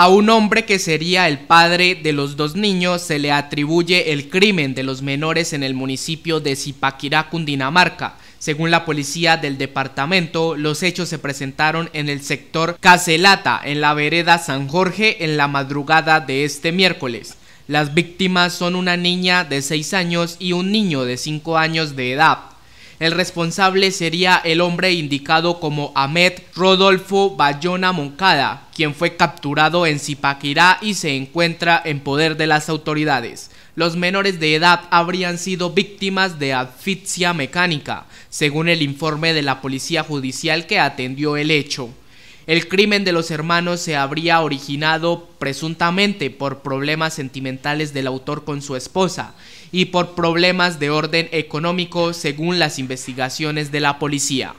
A un hombre que sería el padre de los dos niños se le atribuye el crimen de los menores en el municipio de Zipaquirá, Cundinamarca. Según la policía del departamento, los hechos se presentaron en el sector Caselata, en la vereda San Jorge, en la madrugada de este miércoles. Las víctimas son una niña de 6 años y un niño de 5 años de edad. El responsable sería el hombre indicado como Ahmed Rodolfo Bayona Moncada, quien fue capturado en Zipaquirá y se encuentra en poder de las autoridades. Los menores de edad habrían sido víctimas de asfixia mecánica, según el informe de la Policía Judicial que atendió el hecho. El crimen de los hermanos se habría originado presuntamente por problemas sentimentales del autor con su esposa y por problemas de orden económico según las investigaciones de la policía.